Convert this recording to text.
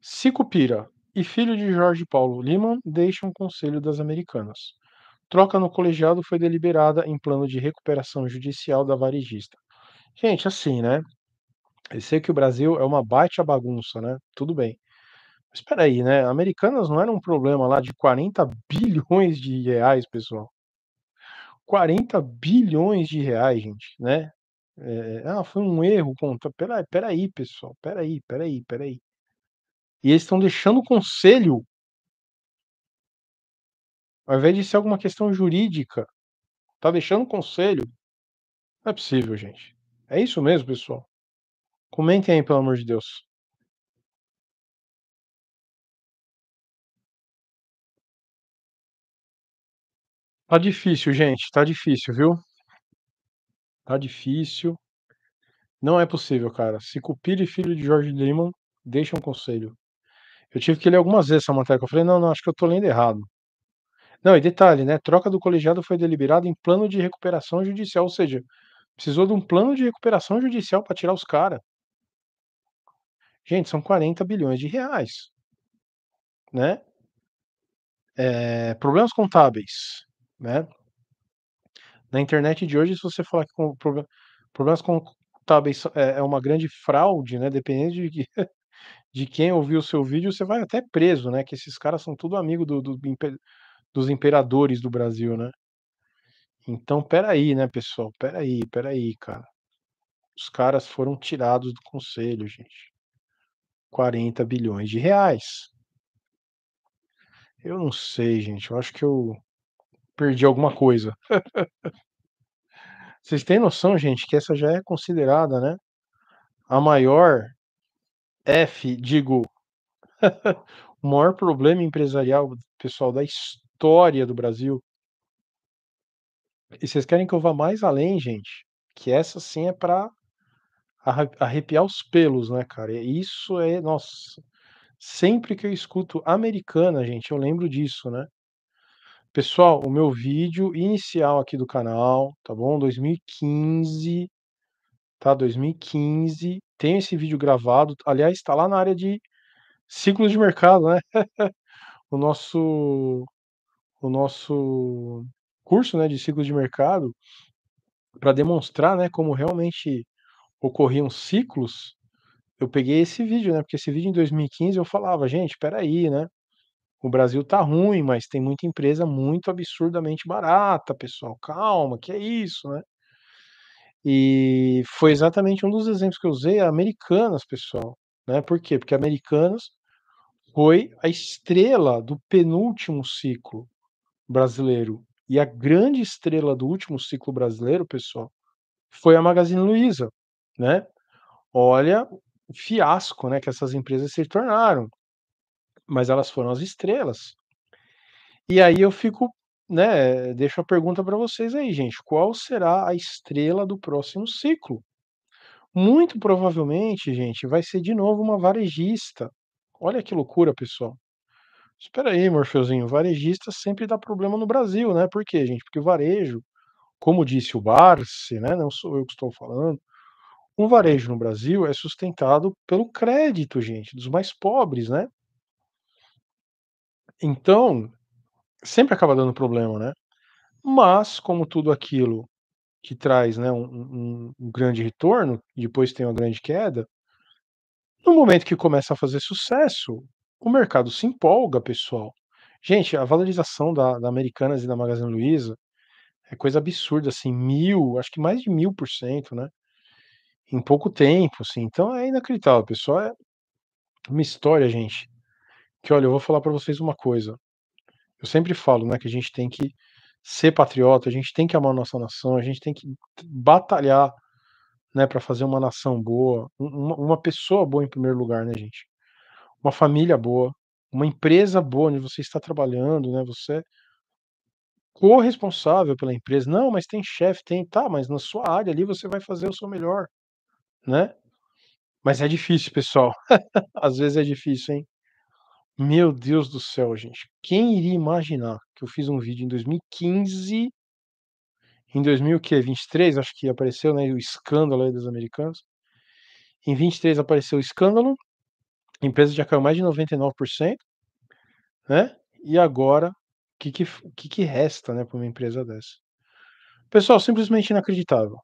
Sicupira e filho de Jorge Paulo Liman deixam o Conselho das Americanas. Troca no colegiado foi deliberada em plano de recuperação judicial da varejista. Gente, assim, né? Eu sei que o Brasil é uma baita bagunça, né? Tudo bem. Mas peraí, né? Americanas não era um problema lá de 40 bilhões de reais, pessoal. 40 bilhões de reais, gente, né? É, é ah, foi um erro. Conta. Peraí, peraí, pessoal. Peraí, peraí, peraí. E eles estão deixando o conselho, ao invés de ser alguma questão jurídica, tá deixando o conselho. Não é possível, gente. É isso mesmo, pessoal. Comentem aí, pelo amor de Deus. Tá difícil, gente. Tá difícil, viu? Tá difícil. Não é possível, cara. Se Cupira e filho de Jorge Lehmann deixam um conselho. Eu tive que ler algumas vezes essa matéria, que eu falei, não, não, acho que eu tô lendo errado. Não, e detalhe, né? Troca do colegiado foi deliberada em plano de recuperação judicial, ou seja, precisou de um plano de recuperação judicial para tirar os caras. Gente, são 40 bilhões de reais. Né? É, problemas contábeis, né? Na internet de hoje, se você falar que com, problemas contábeis eh, é uma grande fraude, né? Dependendo de que de quem ouviu o seu vídeo, você vai até preso, né? Que esses caras são tudo amigo do, do, dos imperadores do Brasil, né? Então, peraí, né, pessoal? Peraí, peraí, cara. Os caras foram tirados do conselho, gente. 40 bilhões de reais. Eu não sei, gente. Eu acho que eu perdi alguma coisa. Vocês têm noção, gente, que essa já é considerada, né? A maior F, digo, o maior problema empresarial, pessoal, da história do Brasil. E vocês querem que eu vá mais além, gente? Que essa sim é para arrepiar os pelos, né, cara? Isso é, nossa, sempre que eu escuto americana, gente, eu lembro disso, né? Pessoal, o meu vídeo inicial aqui do canal, tá bom? 2015, tá? 2015, tenho esse vídeo gravado. Aliás, está lá na área de ciclos de mercado, né? o nosso o nosso curso, né, de ciclos de mercado para demonstrar, né, como realmente ocorriam ciclos. Eu peguei esse vídeo, né? Porque esse vídeo em 2015 eu falava, gente, espera aí, né? O Brasil tá ruim, mas tem muita empresa muito absurdamente barata, pessoal. Calma, que é isso, né? E foi exatamente um dos exemplos que eu usei, a Americanas, pessoal. Né? Por quê? Porque Americanas foi a estrela do penúltimo ciclo brasileiro. E a grande estrela do último ciclo brasileiro, pessoal, foi a Magazine Luiza. Né? Olha o fiasco né, que essas empresas se tornaram. Mas elas foram as estrelas. E aí eu fico né, deixo a pergunta para vocês aí, gente. Qual será a estrela do próximo ciclo? Muito provavelmente, gente, vai ser de novo uma varejista. Olha que loucura, pessoal. Espera aí, Morfeuzinho. Varejista sempre dá problema no Brasil, né? Por quê, gente? Porque o varejo, como disse o Barce né? Não sou eu que estou falando. o varejo no Brasil é sustentado pelo crédito, gente, dos mais pobres, né? Então, sempre acaba dando problema, né? Mas, como tudo aquilo que traz né, um, um, um grande retorno, e depois tem uma grande queda, no momento que começa a fazer sucesso, o mercado se empolga, pessoal. Gente, a valorização da, da Americanas e da Magazine Luiza é coisa absurda, assim, mil, acho que mais de mil por cento, né? Em pouco tempo, assim. Então é inacreditável, pessoal. É uma história, gente. Que olha, eu vou falar para vocês uma coisa. Eu sempre falo, né, que a gente tem que ser patriota, a gente tem que amar a nossa nação, a gente tem que batalhar, né, para fazer uma nação boa, uma, uma pessoa boa em primeiro lugar, né, gente? Uma família boa, uma empresa boa onde você está trabalhando, né? Você é corresponsável pela empresa. Não, mas tem chefe, tem, tá, mas na sua área ali você vai fazer o seu melhor, né? Mas é difícil, pessoal. Às vezes é difícil, hein? Meu Deus do céu, gente. Quem iria imaginar que eu fiz um vídeo em 2015, em 2023, acho que apareceu, né, o escândalo aí dos americanos. Em 23 apareceu o escândalo, a empresa já caiu mais de 99%, né? E agora, o que, que, que, que resta, né, para uma empresa dessa? Pessoal, simplesmente inacreditável.